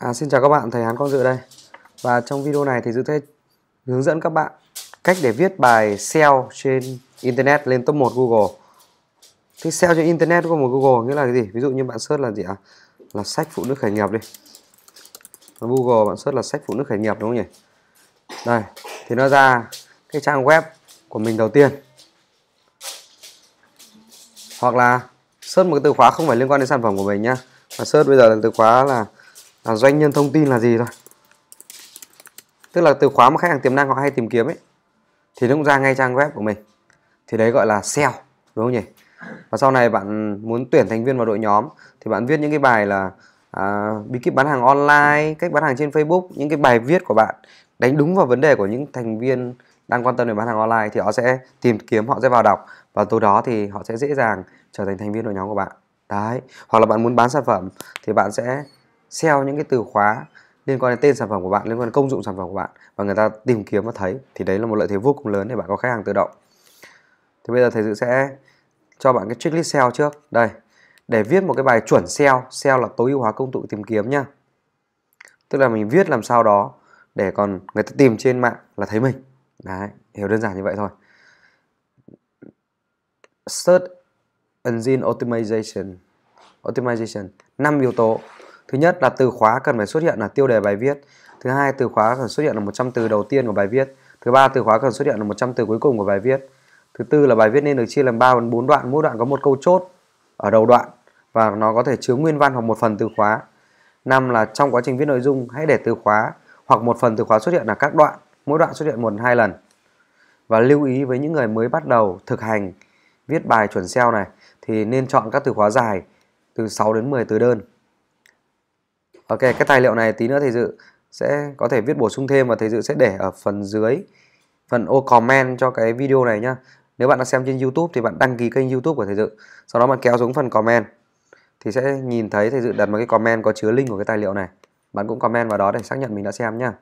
À, xin chào các bạn, thầy Hán Quang Dự đây Và trong video này thì Dự sẽ hướng dẫn các bạn cách để viết bài SEO trên Internet lên top 1 Google Thì SEO trên Internet của một Google nghĩa là cái gì? Ví dụ như bạn search là gì ạ? À? Là sách phụ nữ khởi nghiệp đi Google bạn search là sách phụ nữ khởi nghiệp đúng không nhỉ? Đây, thì nó ra cái trang web của mình đầu tiên Hoặc là search một cái từ khóa không phải liên quan đến sản phẩm của mình nhá và search bây giờ là từ khóa là là doanh nhân thông tin là gì thôi tức là từ khóa mà khách hàng tiềm năng họ hay tìm kiếm ấy thì nó cũng ra ngay trang web của mình thì đấy gọi là SEO đúng không nhỉ và sau này bạn muốn tuyển thành viên vào đội nhóm thì bạn viết những cái bài là à, bí kíp bán hàng online cách bán hàng trên Facebook những cái bài viết của bạn đánh đúng vào vấn đề của những thành viên đang quan tâm đến bán hàng online thì họ sẽ tìm kiếm họ sẽ vào đọc và từ đó thì họ sẽ dễ dàng trở thành thành viên đội nhóm của bạn đấy hoặc là bạn muốn bán sản phẩm thì bạn sẽ SEO những cái từ khóa liên quan đến tên sản phẩm của bạn liên quan đến công dụng sản phẩm của bạn và người ta tìm kiếm và thấy thì đấy là một lợi thế vô cùng lớn để bạn có khách hàng tự động thì bây giờ thầy dự sẽ cho bạn cái checklist SEO trước đây để viết một cái bài chuẩn SEO SEO là tối ưu hóa công cụ tìm kiếm nhá tức là mình viết làm sao đó để còn người ta tìm trên mạng là thấy mình đấy hiểu đơn giản như vậy thôi search engine optimization optimization năm yếu tố Thứ nhất là từ khóa cần phải xuất hiện là tiêu đề bài viết. Thứ hai, từ khóa cần xuất hiện là 100 từ đầu tiên của bài viết. Thứ ba, từ khóa cần xuất hiện là 100 từ cuối cùng của bài viết. Thứ tư là bài viết nên được chia làm 3 phần 4 đoạn, mỗi đoạn có một câu chốt ở đầu đoạn và nó có thể chứa nguyên văn hoặc một phần từ khóa. Năm là trong quá trình viết nội dung hãy để từ khóa hoặc một phần từ khóa xuất hiện là các đoạn, mỗi đoạn xuất hiện một hai lần. Và lưu ý với những người mới bắt đầu thực hành viết bài chuẩn SEO này thì nên chọn các từ khóa dài từ 6 đến 10 từ đơn Ok, cái tài liệu này tí nữa thầy Dự sẽ có thể viết bổ sung thêm và thầy Dự sẽ để ở phần dưới phần ô comment cho cái video này nhá. Nếu bạn đang xem trên YouTube thì bạn đăng ký kênh YouTube của thầy Dự. Sau đó bạn kéo xuống phần comment thì sẽ nhìn thấy thầy Dự đặt một cái comment có chứa link của cái tài liệu này. Bạn cũng comment vào đó để xác nhận mình đã xem nhá.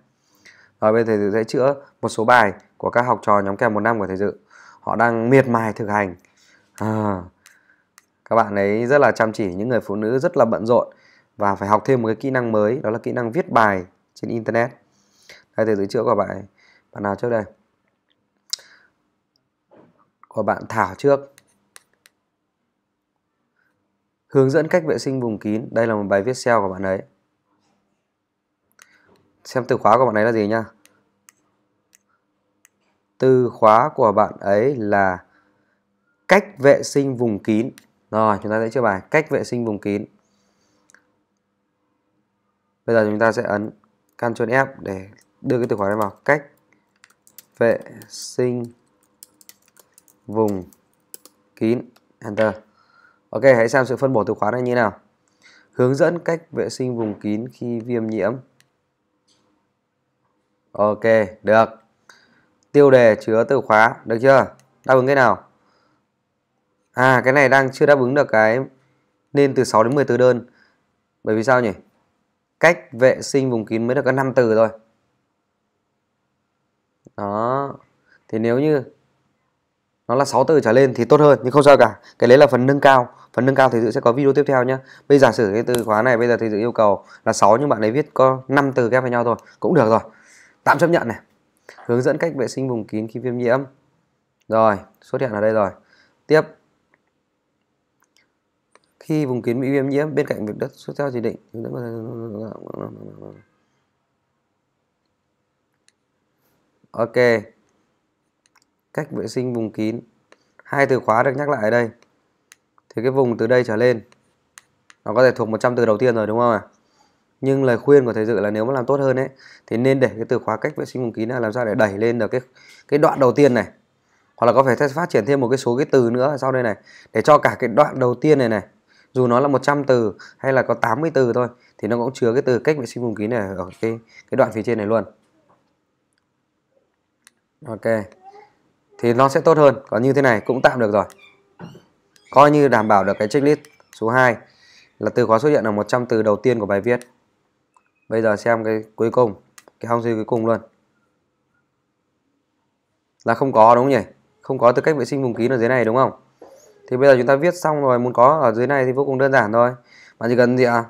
Rồi bây giờ thầy Dự sẽ chữa một số bài của các học trò nhóm kèm một năm của thầy Dự. Họ đang miệt mài thực hành. À, các bạn ấy rất là chăm chỉ, những người phụ nữ rất là bận rộn và phải học thêm một cái kỹ năng mới đó là kỹ năng viết bài trên internet đây từ giới thiệu các bạn bạn nào trước đây của bạn Thảo trước hướng dẫn cách vệ sinh vùng kín đây là một bài viết SEO của bạn ấy xem từ khóa của bạn ấy là gì nhá từ khóa của bạn ấy là cách vệ sinh vùng kín rồi chúng ta sẽ chưa bài cách vệ sinh vùng kín bây giờ chúng ta sẽ ấn Ctrl F để đưa cái từ khóa này vào cách vệ sinh vùng kín Enter Ok hãy xem sự phân bổ từ khóa này như thế nào hướng dẫn cách vệ sinh vùng kín khi viêm nhiễm Ok được tiêu đề chứa từ khóa được chưa đáp ứng cái nào à cái này đang chưa đáp ứng được cái nên từ 6 đến 10 từ đơn bởi vì sao nhỉ cách vệ sinh vùng kín mới được có 5 từ thôi đó thì nếu như nó là 6 từ trở lên thì tốt hơn nhưng không sao cả cái đấy là phần nâng cao phần nâng cao thì dự sẽ có video tiếp theo nhé bây giờ sử cái từ khóa này bây giờ thì dự yêu cầu là 6 nhưng bạn ấy viết có 5 từ ghép với nhau thôi cũng được rồi tạm chấp nhận này hướng dẫn cách vệ sinh vùng kín khi viêm nhiễm rồi xuất hiện ở đây rồi tiếp khi vùng kín bị viêm nhiễm bên cạnh việc đất sốt theo chỉ định ok cách vệ sinh vùng kín hai từ khóa được nhắc lại ở đây thì cái vùng từ đây trở lên nó có thể thuộc 100 từ đầu tiên rồi đúng không ạ nhưng lời khuyên của thầy dự là nếu mà làm tốt hơn ấy thì nên để cái từ khóa cách vệ sinh vùng kín là làm sao để đẩy lên được cái cái đoạn đầu tiên này hoặc là có phải phát triển thêm một cái số cái từ nữa sau đây này để cho cả cái đoạn đầu tiên này này dù nó là 100 từ hay là có 80 từ thôi thì nó cũng chứa cái từ cách vệ sinh vùng kín này ở cái cái đoạn phía trên này luôn ok thì nó sẽ tốt hơn còn như thế này cũng tạm được rồi coi như đảm bảo được cái checklist số 2 là từ khóa xuất hiện ở 100 từ đầu tiên của bài viết bây giờ xem cái cuối cùng cái hong suy cuối cùng luôn là không có đúng không nhỉ không có tư cách vệ sinh vùng kín ở dưới này đúng không thì bây giờ chúng ta viết xong rồi muốn có ở dưới này thì vô cùng đơn giản thôi bạn chỉ cần gì ạ à?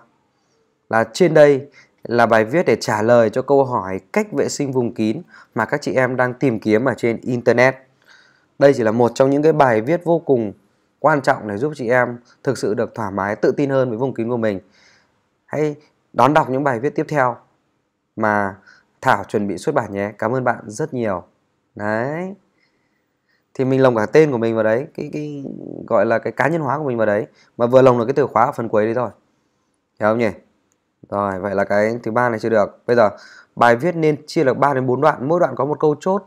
là trên đây là bài viết để trả lời cho câu hỏi cách vệ sinh vùng kín mà các chị em đang tìm kiếm ở trên internet đây chỉ là một trong những cái bài viết vô cùng quan trọng để giúp chị em thực sự được thoải mái tự tin hơn với vùng kín của mình hãy đón đọc những bài viết tiếp theo mà Thảo chuẩn bị xuất bản nhé. Cảm ơn bạn rất nhiều. Đấy thì mình lồng cả tên của mình vào đấy cái cái gọi là cái cá nhân hóa của mình vào đấy mà vừa lồng được cái từ khóa ở phần cuối đi thôi hiểu không nhỉ rồi vậy là cái thứ ba này chưa được bây giờ bài viết nên chia được 3 đến 4 đoạn mỗi đoạn có một câu chốt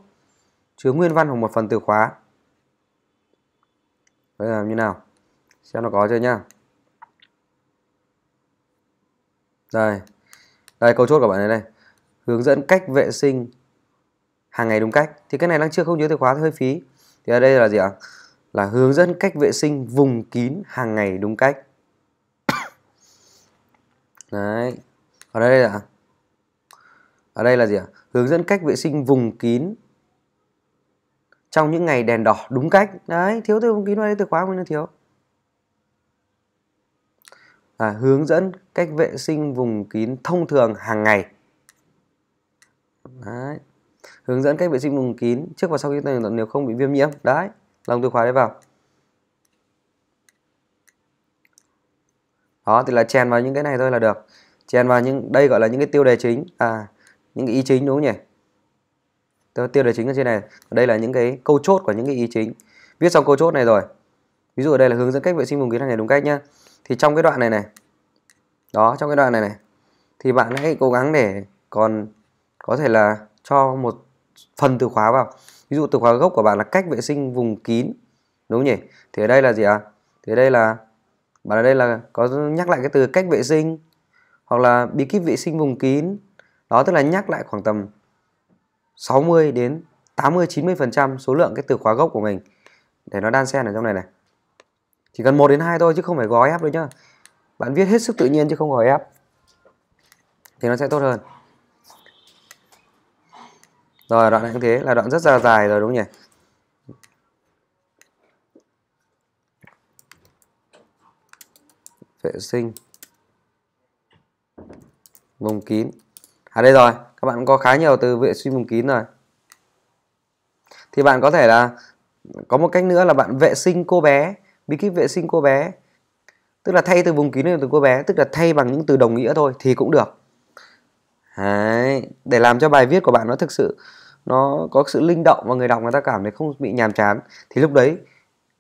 chứa nguyên văn hoặc một phần từ khóa bây giờ như nào xem nó có chưa nhá đây đây câu chốt của bạn này đây hướng dẫn cách vệ sinh hàng ngày đúng cách thì cái này đang chưa không chứa từ khóa hơi phí thì ở đây là gì ạ là hướng dẫn cách vệ sinh vùng kín hàng ngày đúng cách đấy ở đây là ở đây là gì ạ hướng dẫn cách vệ sinh vùng kín trong những ngày đèn đỏ đúng cách đấy thiếu từ vùng kín vào đây từ khóa mình nó thiếu à, hướng dẫn cách vệ sinh vùng kín thông thường hàng ngày đấy hướng dẫn cách vệ sinh vùng kín trước và sau khi tăng nếu không bị viêm nhiễm đấy lòng từ khóa đấy vào đó thì là chèn vào những cái này thôi là được chèn vào những đây gọi là những cái tiêu đề chính à những cái ý chính đúng không nhỉ tiêu, tiêu đề chính ở trên này đây là những cái câu chốt của những cái ý chính viết xong câu chốt này rồi ví dụ ở đây là hướng dẫn cách vệ sinh vùng kín này đúng cách nhá thì trong cái đoạn này này đó trong cái đoạn này này thì bạn hãy cố gắng để còn có thể là cho một phần từ khóa vào ví dụ từ khóa gốc của bạn là cách vệ sinh vùng kín đúng nhỉ thì ở đây là gì ạ à? thì ở đây là bạn ở đây là có nhắc lại cái từ cách vệ sinh hoặc là bí kíp vệ sinh vùng kín đó tức là nhắc lại khoảng tầm 60 đến 80 90 phần trăm số lượng cái từ khóa gốc của mình để nó đan xen ở trong này này chỉ cần một đến hai thôi chứ không phải gói ép đâu nhá bạn viết hết sức tự nhiên chứ không gói ép thì nó sẽ tốt hơn rồi đoạn này cũng thế là đoạn rất là dài rồi đúng không nhỉ? Vệ sinh vùng kín. À đây rồi, các bạn cũng có khá nhiều từ vệ sinh vùng kín rồi. Thì bạn có thể là có một cách nữa là bạn vệ sinh cô bé, bí kíp vệ sinh cô bé. Tức là thay từ vùng kín lên từ cô bé, tức là thay bằng những từ đồng nghĩa thôi thì cũng được. Đấy, để làm cho bài viết của bạn nó thực sự nó có sự linh động và người đọc người ta cảm thấy không bị nhàm chán thì lúc đấy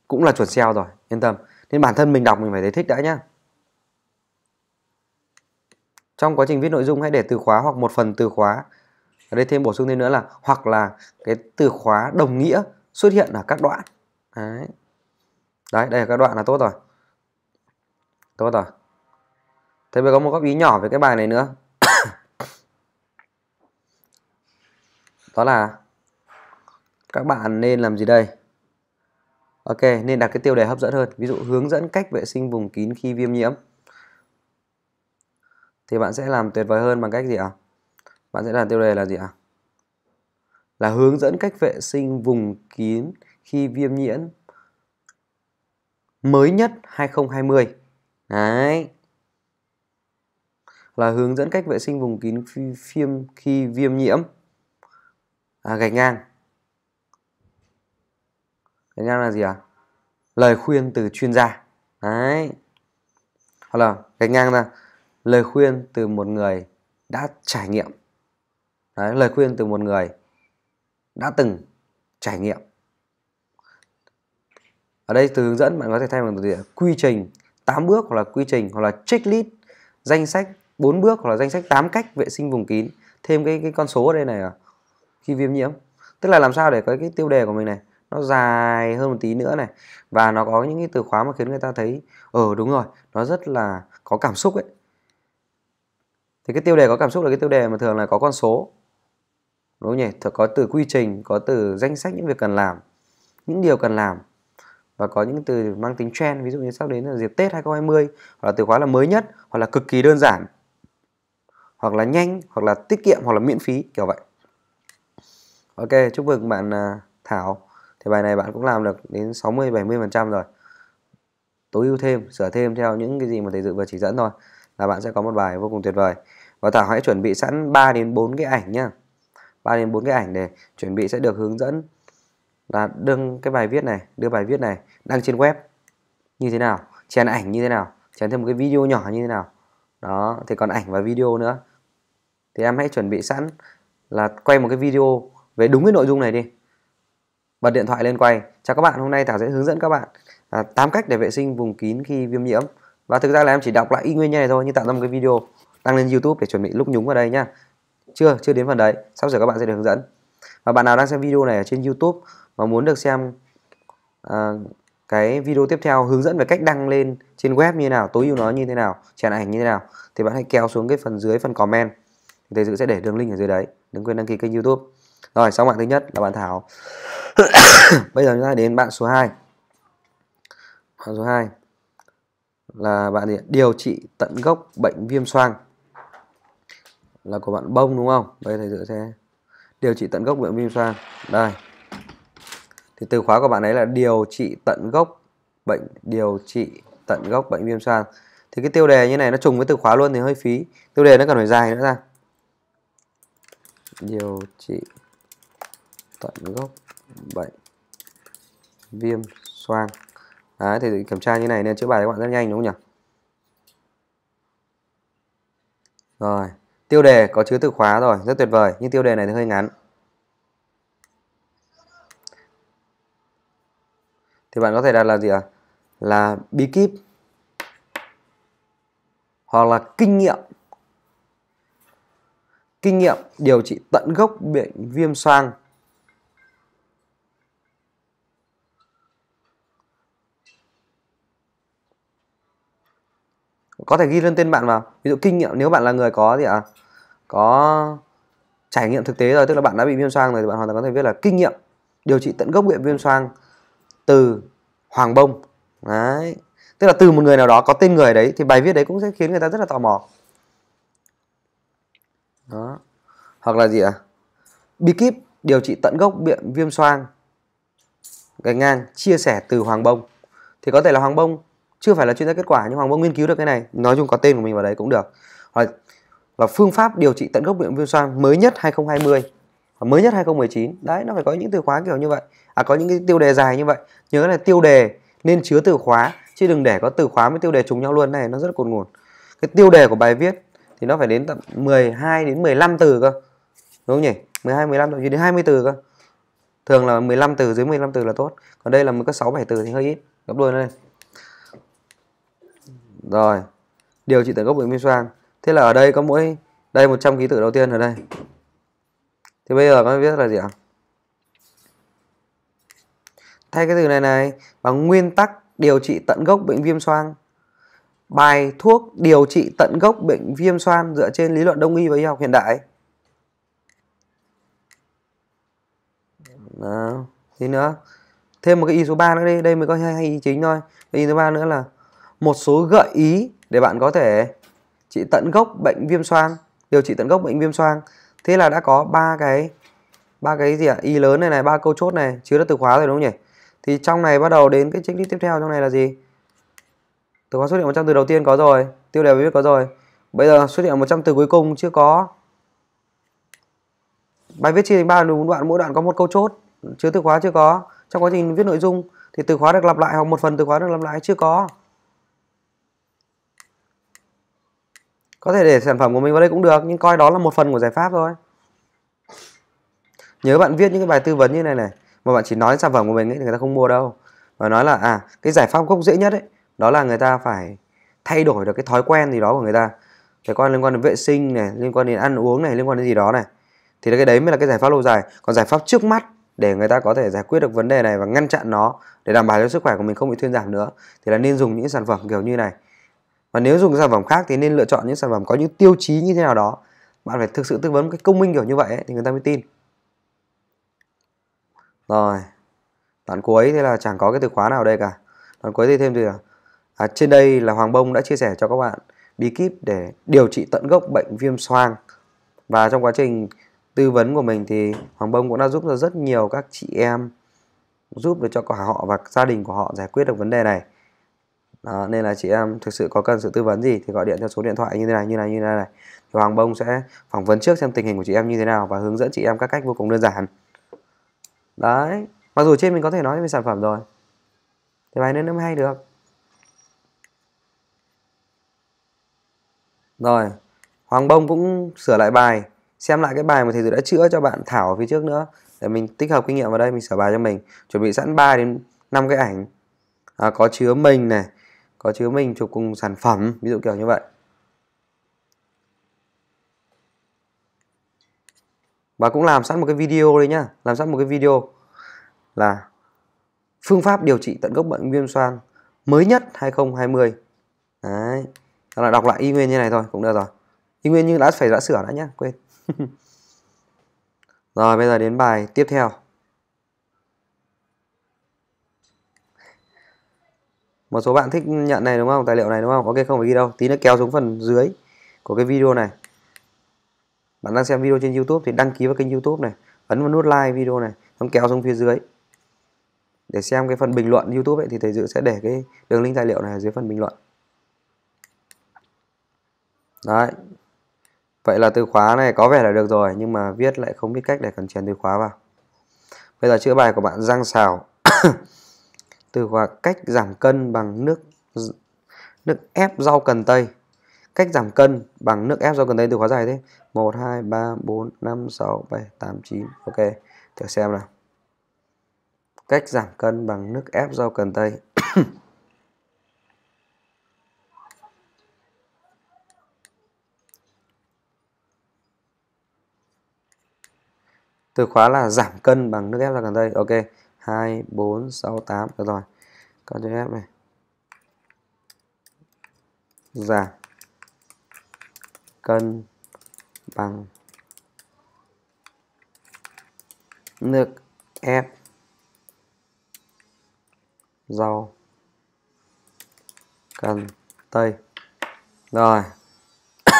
cũng là chuẩn SEO rồi yên tâm nên bản thân mình đọc mình phải thấy thích đã nhá trong quá trình viết nội dung hãy để từ khóa hoặc một phần từ khóa ở đây thêm bổ sung thêm nữa là hoặc là cái từ khóa đồng nghĩa xuất hiện ở các đoạn đấy đấy đây là các đoạn là tốt rồi tốt rồi thế bây có một góp ý nhỏ về cái bài này nữa đó là các bạn nên làm gì đây ok nên đặt cái tiêu đề hấp dẫn hơn ví dụ hướng dẫn cách vệ sinh vùng kín khi viêm nhiễm thì bạn sẽ làm tuyệt vời hơn bằng cách gì ạ à? bạn sẽ làm tiêu đề là gì ạ à? là hướng dẫn cách vệ sinh vùng kín khi viêm nhiễm mới nhất 2020 đấy là hướng dẫn cách vệ sinh vùng kín khi, khi viêm nhiễm à, gạch ngang gạch ngang là gì ạ à? lời khuyên từ chuyên gia đấy hoặc là gạch ngang là lời khuyên từ một người đã trải nghiệm đấy, lời khuyên từ một người đã từng trải nghiệm ở đây từ hướng dẫn bạn có thể thay bằng từ gì? quy trình 8 bước hoặc là quy trình hoặc là checklist danh sách 4 bước hoặc là danh sách 8 cách vệ sinh vùng kín thêm cái cái con số ở đây này à khi viêm nhiễm tức là làm sao để có cái tiêu đề của mình này nó dài hơn một tí nữa này và nó có những cái từ khóa mà khiến người ta thấy ờ ừ, đúng rồi nó rất là có cảm xúc ấy thì cái tiêu đề có cảm xúc là cái tiêu đề mà thường là có con số đúng không nhỉ Thật có từ quy trình có từ danh sách những việc cần làm những điều cần làm và có những từ mang tính trend ví dụ như sắp đến là dịp Tết 2020 hoặc là từ khóa là mới nhất hoặc là cực kỳ đơn giản hoặc là nhanh hoặc là tiết kiệm hoặc là miễn phí kiểu vậy Ok, chúc mừng bạn à, Thảo. Thì bài này bạn cũng làm được đến 60 70% rồi. Tối ưu thêm, sửa thêm theo những cái gì mà thầy dự vừa chỉ dẫn thôi là bạn sẽ có một bài vô cùng tuyệt vời. Và Thảo hãy chuẩn bị sẵn 3 đến 4 cái ảnh nhá. 3 đến 4 cái ảnh để chuẩn bị sẽ được hướng dẫn là đăng cái bài viết này, đưa bài viết này đăng trên web như thế nào, chèn ảnh như thế nào, chèn thêm một cái video nhỏ như thế nào. Đó, thì còn ảnh và video nữa. Thì em hãy chuẩn bị sẵn là quay một cái video về đúng cái nội dung này đi bật điện thoại lên quay chào các bạn hôm nay thảo sẽ hướng dẫn các bạn à, 8 cách để vệ sinh vùng kín khi viêm nhiễm và thực ra là em chỉ đọc lại y nguyên như này thôi nhưng tạo ra một cái video đăng lên youtube để chuẩn bị lúc nhúng vào đây nhá chưa chưa đến phần đấy sắp sửa các bạn sẽ được hướng dẫn và bạn nào đang xem video này ở trên youtube mà muốn được xem à, cái video tiếp theo hướng dẫn về cách đăng lên trên web như thế nào tối ưu nó như thế nào chèn ảnh như thế nào thì bạn hãy kéo xuống cái phần dưới phần comment thì sẽ để đường link ở dưới đấy đừng quên đăng ký kênh youtube rồi xong bạn thứ nhất là bạn thảo bây giờ chúng ta đến bạn số 2 bạn số 2 là bạn điều trị tận gốc bệnh viêm xoang là của bạn bông đúng không đây thầy dựa sẽ điều trị tận gốc bệnh viêm xoang đây thì từ khóa của bạn ấy là điều trị tận gốc bệnh điều trị tận gốc bệnh viêm xoang thì cái tiêu đề như này nó trùng với từ khóa luôn thì hơi phí tiêu đề nó cần phải dài nữa ra điều trị tận gốc bệnh viêm xoang đấy thì kiểm tra như này nên chữa bài các bạn rất nhanh đúng không nhỉ rồi tiêu đề có chứa từ khóa rồi rất tuyệt vời nhưng tiêu đề này thì hơi ngắn thì bạn có thể đặt là gì ạ à? là bí kíp hoặc là kinh nghiệm kinh nghiệm điều trị tận gốc bệnh viêm xoang có thể ghi luôn tên bạn vào ví dụ kinh nghiệm nếu bạn là người có gì ạ à, có trải nghiệm thực tế rồi tức là bạn đã bị viêm xoang rồi thì bạn hoàn toàn có thể viết là kinh nghiệm điều trị tận gốc bệnh viêm xoang từ hoàng bông đấy tức là từ một người nào đó có tên người đấy thì bài viết đấy cũng sẽ khiến người ta rất là tò mò đó hoặc là gì ạ à? bí kíp điều trị tận gốc bệnh viêm xoang gạch ngang chia sẻ từ hoàng bông thì có thể là hoàng bông chưa phải là chuyên gia kết quả nhưng hoàng vẫn nghiên cứu được cái này nói chung có tên của mình vào đấy cũng được rồi và phương pháp điều trị tận gốc bệnh viêm xoang mới nhất 2020 và mới nhất 2019 đấy nó phải có những từ khóa kiểu như vậy à có những cái tiêu đề dài như vậy nhớ là tiêu đề nên chứa từ khóa chứ đừng để có từ khóa với tiêu đề trùng nhau luôn này nó rất là cồn ngổn cái tiêu đề của bài viết thì nó phải đến tận 12 đến 15 từ cơ đúng không nhỉ 12 15 thậm chí đến 20 từ cơ thường là 15 từ dưới 15 từ là tốt còn đây là mới có 6 7 từ thì hơi ít gấp đôi lên rồi, điều trị tận gốc bệnh viêm xoang. Thế là ở đây có mỗi đây 100 ký tự đầu tiên ở đây. Thì bây giờ các bạn biết là gì ạ? Thay cái từ này này bằng nguyên tắc điều trị tận gốc bệnh viêm xoang. Bài thuốc điều trị tận gốc bệnh viêm xoang dựa trên lý luận đông y và y học hiện đại. Đó, tí nữa. Thêm một cái y số 3 nữa đi, đây mới có hai y chính thôi. Y số 3 nữa là một số gợi ý để bạn có thể trị tận gốc bệnh viêm xoang điều trị tận gốc bệnh viêm xoang thế là đã có ba cái ba cái gì ạ à? y lớn này này ba câu chốt này chứa được từ khóa rồi đúng không nhỉ thì trong này bắt đầu đến cái checklist tiếp theo trong này là gì từ khóa xuất hiện 100 từ đầu tiên có rồi tiêu đề biết có rồi bây giờ xuất hiện 100 từ cuối cùng chưa có bài viết chia thành ba đoạn mỗi đoạn có một câu chốt chứa từ khóa chưa có trong quá trình viết nội dung thì từ khóa được lặp lại hoặc một phần từ khóa được lặp lại chưa có có thể để sản phẩm của mình vào đây cũng được nhưng coi đó là một phần của giải pháp thôi nhớ bạn viết những cái bài tư vấn như này này mà bạn chỉ nói sản phẩm của mình ấy, thì người ta không mua đâu và nói là à cái giải pháp gốc dễ nhất ấy đó là người ta phải thay đổi được cái thói quen gì đó của người ta phải quan liên quan đến vệ sinh này liên quan đến ăn uống này liên quan đến gì đó này thì cái đấy mới là cái giải pháp lâu dài còn giải pháp trước mắt để người ta có thể giải quyết được vấn đề này và ngăn chặn nó để đảm bảo cho sức khỏe của mình không bị thuyên giảm nữa thì là nên dùng những sản phẩm kiểu như này và nếu dùng sản phẩm khác thì nên lựa chọn những sản phẩm có những tiêu chí như thế nào đó bạn phải thực sự tư vấn một cách công minh kiểu như vậy ấy, thì người ta mới tin rồi đoạn cuối thế là chẳng có cái từ khóa nào đây cả đoạn cuối thì thêm gì à? à trên đây là hoàng bông đã chia sẻ cho các bạn bí kíp để điều trị tận gốc bệnh viêm xoang và trong quá trình tư vấn của mình thì hoàng bông cũng đã giúp cho rất nhiều các chị em giúp được cho cả họ và gia đình của họ giải quyết được vấn đề này đó, nên là chị em thực sự có cần sự tư vấn gì thì gọi điện theo số điện thoại như thế này như này như thế này, này. Thì Hoàng Bông sẽ phỏng vấn trước xem tình hình của chị em như thế nào và hướng dẫn chị em các cách vô cùng đơn giản đấy mặc dù trên mình có thể nói về sản phẩm rồi thì bài nên nó mới hay được rồi Hoàng Bông cũng sửa lại bài xem lại cái bài mà thầy dự đã chữa cho bạn Thảo ở phía trước nữa để mình tích hợp kinh nghiệm vào đây mình sửa bài cho mình chuẩn bị sẵn 3 đến 5 cái ảnh à, có chứa mình này có chứa mình chụp cùng sản phẩm ví dụ kiểu như vậy và cũng làm sẵn một cái video đấy nhá làm sẵn một cái video là phương pháp điều trị tận gốc bệnh viêm xoang mới nhất 2020 đấy đó là đọc lại y nguyên như này thôi cũng được rồi y nguyên như đã phải đã sửa đã nhá quên rồi bây giờ đến bài tiếp theo một số bạn thích nhận này đúng không tài liệu này đúng không ok không phải ghi đâu tí nữa kéo xuống phần dưới của cái video này bạn đang xem video trên youtube thì đăng ký vào kênh youtube này ấn vào nút like video này xong kéo xuống phía dưới để xem cái phần bình luận youtube ấy, thì thầy dự sẽ để cái đường link tài liệu này ở dưới phần bình luận đấy vậy là từ khóa này có vẻ là được rồi nhưng mà viết lại không biết cách để cần chèn từ khóa vào bây giờ chữa bài của bạn giang xào từ khóa cách giảm cân bằng nước nước ép rau cần tây cách giảm cân bằng nước ép rau cần tây từ khóa dài thế 1 2 3 4 5 6 7 8 9 ok thử xem nào cách giảm cân bằng nước ép rau cần tây từ khóa là giảm cân bằng nước ép rau cần tây ok 2 4 6 8 được rồi con cho phép này giảm dạ. cân bằng nước ép rau cần tây rồi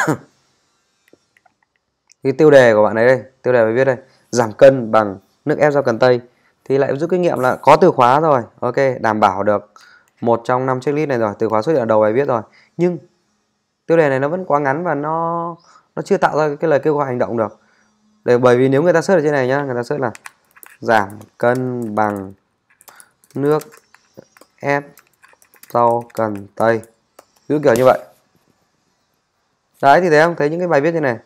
cái tiêu đề của bạn ấy đây tiêu đề phải viết đây giảm cân bằng nước ép rau cần tây thì lại rút kinh nghiệm là có từ khóa rồi ok đảm bảo được một trong năm checklist này rồi từ khóa xuất hiện ở đầu bài viết rồi nhưng tiêu đề này nó vẫn quá ngắn và nó nó chưa tạo ra cái lời kêu gọi hành động được để bởi vì nếu người ta search ở trên này nhá người ta search là giảm cân bằng nước ép rau cần tây cứ kiểu như vậy đấy thì thấy không thấy những cái bài viết như này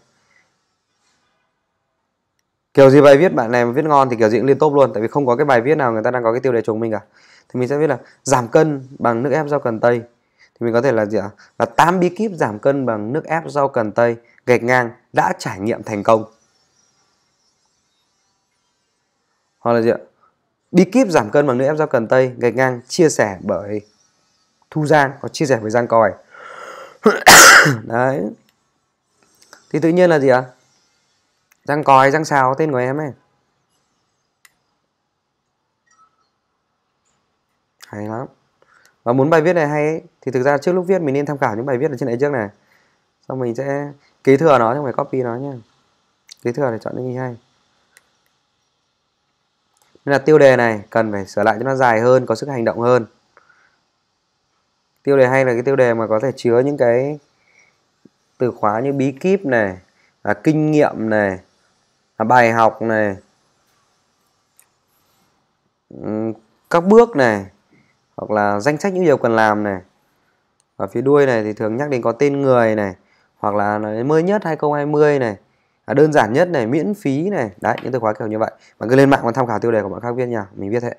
kiểu gì bài viết bạn này mà viết ngon thì kiểu gì cũng liên top luôn tại vì không có cái bài viết nào người ta đang có cái tiêu đề trùng mình cả thì mình sẽ viết là giảm cân bằng nước ép rau cần tây thì mình có thể là gì ạ à? là tám bí kíp giảm cân bằng nước ép rau cần tây gạch ngang đã trải nghiệm thành công hoặc là gì ạ à? bí kíp giảm cân bằng nước ép rau cần tây gạch ngang chia sẻ bởi thu giang có chia sẻ với giang còi đấy thì tự nhiên là gì ạ à? răng còi răng xào tên của em ấy hay lắm và muốn bài viết này hay ấy, thì thực ra trước lúc viết mình nên tham khảo những bài viết ở trên đấy trước này xong mình sẽ kế thừa nó xong rồi copy nó nha kế thừa để chọn những gì hay nên là tiêu đề này cần phải sửa lại cho nó dài hơn có sức hành động hơn tiêu đề hay là cái tiêu đề mà có thể chứa những cái từ khóa như bí kíp này là kinh nghiệm này À, bài học này ừ, các bước này hoặc là danh sách những điều cần làm này và phía đuôi này thì thường nhắc đến có tên người này hoặc là nói mới nhất 2020 này à, đơn giản nhất này miễn phí này đấy những từ khóa kiểu như vậy bạn cứ lên mạng và tham khảo tiêu đề của bạn khác viết nha mình viết hệ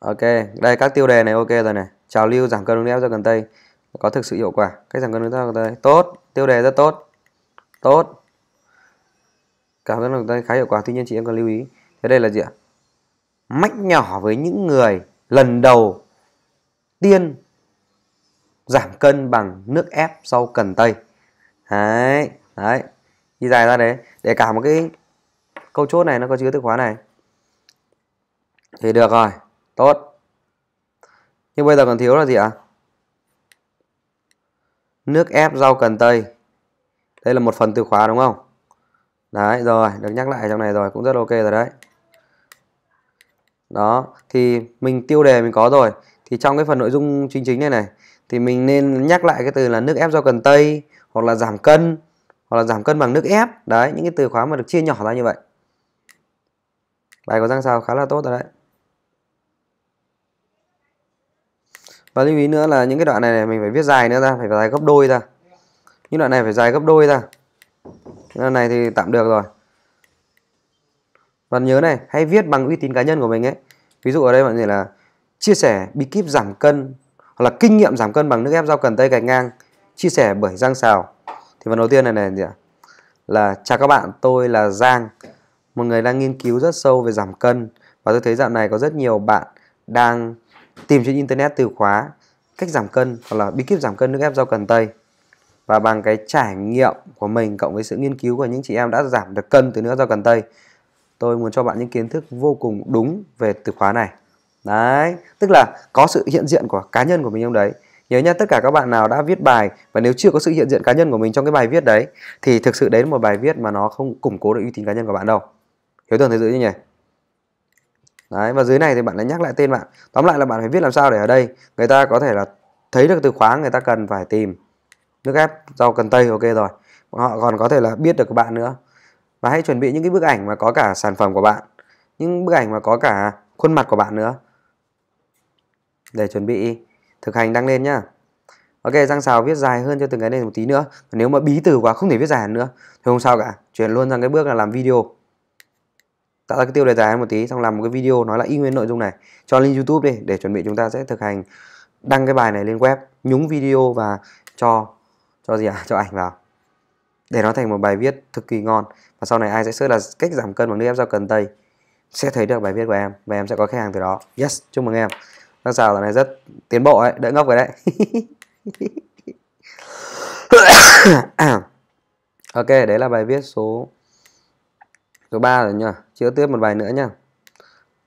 Ok, đây các tiêu đề này ok rồi này. Trào lưu giảm cân hướng ép ra cần tây có thực sự hiệu quả. Cách giảm cân hướng ép ra gần tây tốt, tiêu đề rất tốt. Tốt. Cảm ơn cần tây khá hiệu quả, tuy nhiên chị em cần lưu ý. Thế đây là gì ạ? Mách nhỏ với những người lần đầu tiên giảm cân bằng nước ép sau cần tây. Đấy, đấy. Đi dài ra đấy để cả một cái câu chốt này nó có chứa từ khóa này. Thì được rồi. Tốt. Nhưng bây giờ còn thiếu là gì ạ? À? Nước ép rau cần tây. Đây là một phần từ khóa đúng không? Đấy, rồi, được nhắc lại trong này rồi, cũng rất ok rồi đấy. Đó, thì mình tiêu đề mình có rồi. Thì trong cái phần nội dung chính chính này này, thì mình nên nhắc lại cái từ là nước ép rau cần tây, hoặc là giảm cân, hoặc là giảm cân bằng nước ép. Đấy, những cái từ khóa mà được chia nhỏ ra như vậy. Bài có răng sao khá là tốt rồi đấy. và lưu ý nữa là những cái đoạn này, này mình phải viết dài nữa ra phải dài gấp đôi ra những đoạn này phải dài gấp đôi ra đoạn này thì tạm được rồi và nhớ này hãy viết bằng uy tín cá nhân của mình ấy ví dụ ở đây bạn gì là chia sẻ bí kíp giảm cân hoặc là kinh nghiệm giảm cân bằng nước ép rau cần tây gạch ngang chia sẻ bởi giang xào thì phần đầu tiên này này gì ạ là chào các bạn tôi là giang một người đang nghiên cứu rất sâu về giảm cân và tôi thấy dạo này có rất nhiều bạn đang tìm trên internet từ khóa cách giảm cân hoặc là bí kíp giảm cân nước ép rau cần tây và bằng cái trải nghiệm của mình cộng với sự nghiên cứu của những chị em đã giảm được cân từ nước ép rau cần tây tôi muốn cho bạn những kiến thức vô cùng đúng về từ khóa này đấy tức là có sự hiện diện của cá nhân của mình trong đấy nhớ nhá tất cả các bạn nào đã viết bài và nếu chưa có sự hiện diện cá nhân của mình trong cái bài viết đấy thì thực sự đấy là một bài viết mà nó không củng cố được uy tín cá nhân của bạn đâu hiểu tưởng thế giới như nhỉ đấy và dưới này thì bạn lại nhắc lại tên bạn tóm lại là bạn phải viết làm sao để ở đây người ta có thể là thấy được từ khóa người ta cần phải tìm nước ép rau cần tây ok rồi họ còn có thể là biết được của bạn nữa và hãy chuẩn bị những cái bức ảnh mà có cả sản phẩm của bạn những bức ảnh mà có cả khuôn mặt của bạn nữa để chuẩn bị thực hành đăng lên nhá ok răng xào viết dài hơn cho từng cái này một tí nữa nếu mà bí từ quá không thể viết dài nữa thì không sao cả chuyển luôn sang cái bước là làm video tạo ra cái tiêu đề dài một tí xong làm một cái video nói là y nguyên nội dung này cho link youtube đi để chuẩn bị chúng ta sẽ thực hành đăng cái bài này lên web nhúng video và cho cho gì ạ à? cho ảnh vào để nó thành một bài viết cực kỳ ngon và sau này ai sẽ search là cách giảm cân bằng nước ép rau cần tây sẽ thấy được bài viết của em và em sẽ có khách hàng từ đó yes chúc mừng em đang xào dạo này rất tiến bộ đấy đỡ ngốc rồi đấy ok đấy là bài viết số rồi ba rồi nha. Chữa tiếp một bài nữa nha.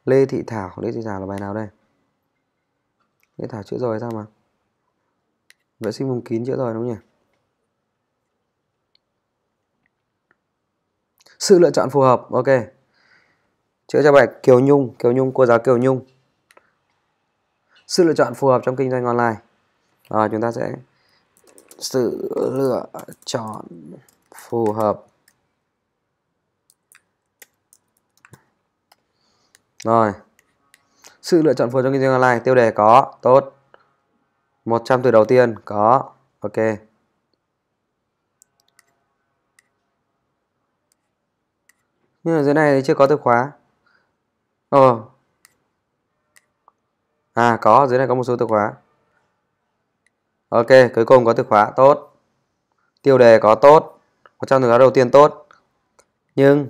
Lê Thị Thảo, Lê Thị Thảo là bài nào đây? Lê Thảo chữa rồi sao mà? Vệ sinh vùng kín chữa rồi đúng không nhỉ? Sự lựa chọn phù hợp, ok. Chữa cho bài Kiều Nhung, Kiều Nhung cô giáo Kiều Nhung. Sự lựa chọn phù hợp trong kinh doanh online. Rồi chúng ta sẽ sự lựa chọn phù hợp Rồi. Sự lựa chọn phù hợp cho kinh doanh online, tiêu đề có, tốt. 100 từ đầu tiên có, ok. Nhưng ở dưới này thì chưa có từ khóa. Ờ. À có, dưới này có một số từ khóa. Ok, cuối cùng có từ khóa tốt. Tiêu đề có tốt. 100 từ khóa đầu tiên tốt. Nhưng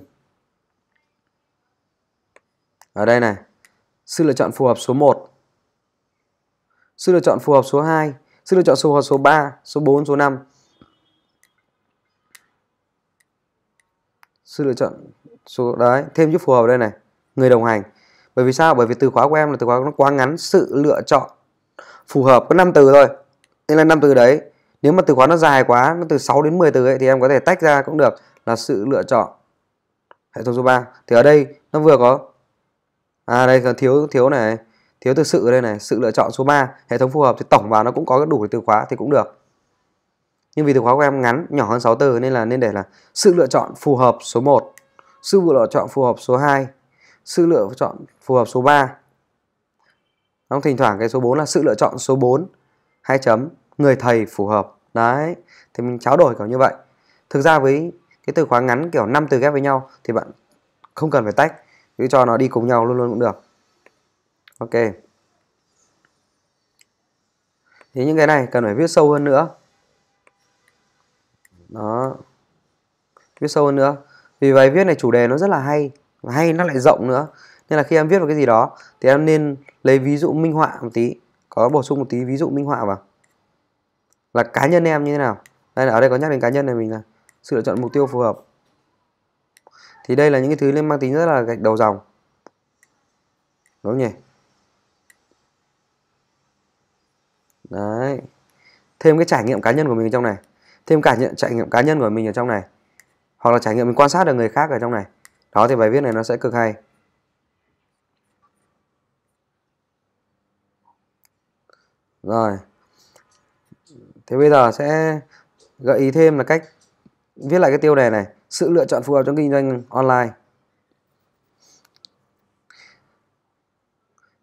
ở đây này sự lựa chọn phù hợp số 1 sự lựa chọn phù hợp số 2 sự lựa chọn phù hợp số 3 số 4 số 5 sự lựa chọn số đấy thêm chút phù hợp đây này người đồng hành bởi vì sao bởi vì từ khóa của em là từ khóa nó quá ngắn sự lựa chọn phù hợp có 5 từ thôi nên là 5 từ đấy nếu mà từ khóa nó dài quá nó từ 6 đến 10 từ ấy thì em có thể tách ra cũng được là sự lựa chọn hệ thống số 3 thì ở đây nó vừa có à đây còn thiếu thiếu này thiếu từ sự đây này sự lựa chọn số 3 hệ thống phù hợp thì tổng vào nó cũng có đủ từ khóa thì cũng được nhưng vì từ khóa của em ngắn nhỏ hơn 6 từ nên là nên để là sự lựa chọn phù hợp số 1 sự lựa chọn phù hợp số 2 sự lựa chọn phù hợp số 3 nó thỉnh thoảng cái số 4 là sự lựa chọn số 4 hai chấm người thầy phù hợp đấy thì mình trao đổi kiểu như vậy thực ra với cái từ khóa ngắn kiểu 5 từ ghép với nhau thì bạn không cần phải tách cứ cho nó đi cùng nhau luôn luôn cũng được ok thì những cái này cần phải viết sâu hơn nữa đó viết sâu hơn nữa vì vậy viết này chủ đề nó rất là hay và hay nó lại rộng nữa nên là khi em viết vào cái gì đó thì em nên lấy ví dụ minh họa một tí có bổ sung một tí ví dụ minh họa vào là cá nhân em như thế nào đây là ở đây có nhắc đến cá nhân này mình là sự lựa chọn mục tiêu phù hợp thì đây là những cái thứ nên mang tính rất là gạch đầu dòng đúng không nhỉ đấy thêm cái trải nghiệm cá nhân của mình ở trong này thêm cả nhận trải nghiệm cá nhân của mình ở trong này hoặc là trải nghiệm mình quan sát được người khác ở trong này đó thì bài viết này nó sẽ cực hay rồi thế bây giờ sẽ gợi ý thêm là cách viết lại cái tiêu đề này sự lựa chọn phù hợp trong kinh doanh online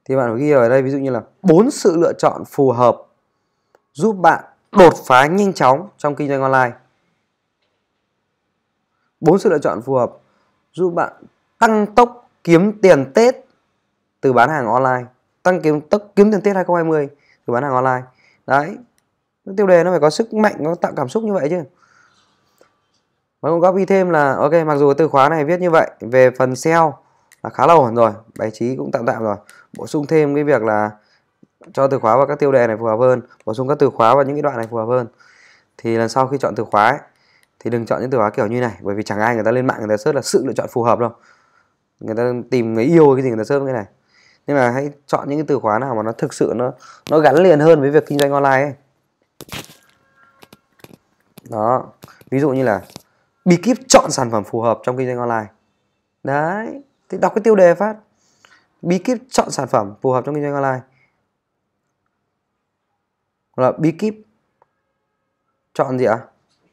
thì bạn phải ghi ở đây ví dụ như là bốn sự lựa chọn phù hợp giúp bạn đột phá nhanh chóng trong kinh doanh online bốn sự lựa chọn phù hợp giúp bạn tăng tốc kiếm tiền Tết từ bán hàng online tăng kiếm tốc kiếm tiền Tết 2020 từ bán hàng online đấy tiêu đề nó phải có sức mạnh nó tạo cảm xúc như vậy chứ Mới cũng góp copy thêm là ok mặc dù từ khóa này viết như vậy về phần SEO là khá là ổn rồi, bài trí cũng tạm tạm rồi. Bổ sung thêm cái việc là cho từ khóa vào các tiêu đề này phù hợp hơn, bổ sung các từ khóa vào những cái đoạn này phù hợp hơn. Thì lần sau khi chọn từ khóa ấy, thì đừng chọn những từ khóa kiểu như này bởi vì chẳng ai người ta lên mạng người ta search là sự lựa chọn phù hợp đâu. Người ta tìm người yêu cái gì người ta search cái này. Nhưng mà hãy chọn những cái từ khóa nào mà nó thực sự nó nó gắn liền hơn với việc kinh doanh online ấy. Đó, ví dụ như là bí kíp chọn sản phẩm phù hợp trong kinh doanh online đấy thì đọc cái tiêu đề phát bí kíp chọn sản phẩm phù hợp trong kinh doanh online hoặc là bí kíp chọn gì ạ à?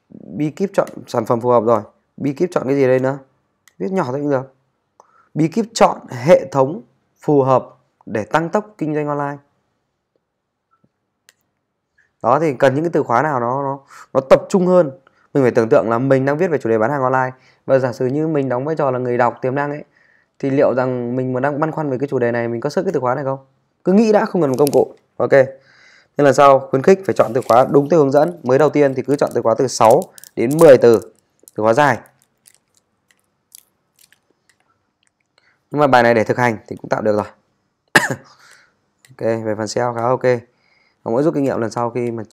bí kíp chọn sản phẩm phù hợp rồi bí kíp chọn cái gì đây nữa viết nhỏ thôi cũng được bí kíp chọn hệ thống phù hợp để tăng tốc kinh doanh online đó thì cần những cái từ khóa nào nó nó nó tập trung hơn mình phải tưởng tượng là mình đang viết về chủ đề bán hàng online và giả sử như mình đóng vai trò là người đọc tiềm năng ấy thì liệu rằng mình mà đang băn khoăn về cái chủ đề này mình có sức cái từ khóa này không cứ nghĩ đã không cần một công cụ ok nên là sau khuyến khích phải chọn từ khóa đúng theo hướng dẫn mới đầu tiên thì cứ chọn từ khóa từ 6 đến 10 từ từ khóa dài nhưng mà bài này để thực hành thì cũng tạo được rồi ok về phần SEO khá ok nó mỗi rút kinh nghiệm lần sau khi mà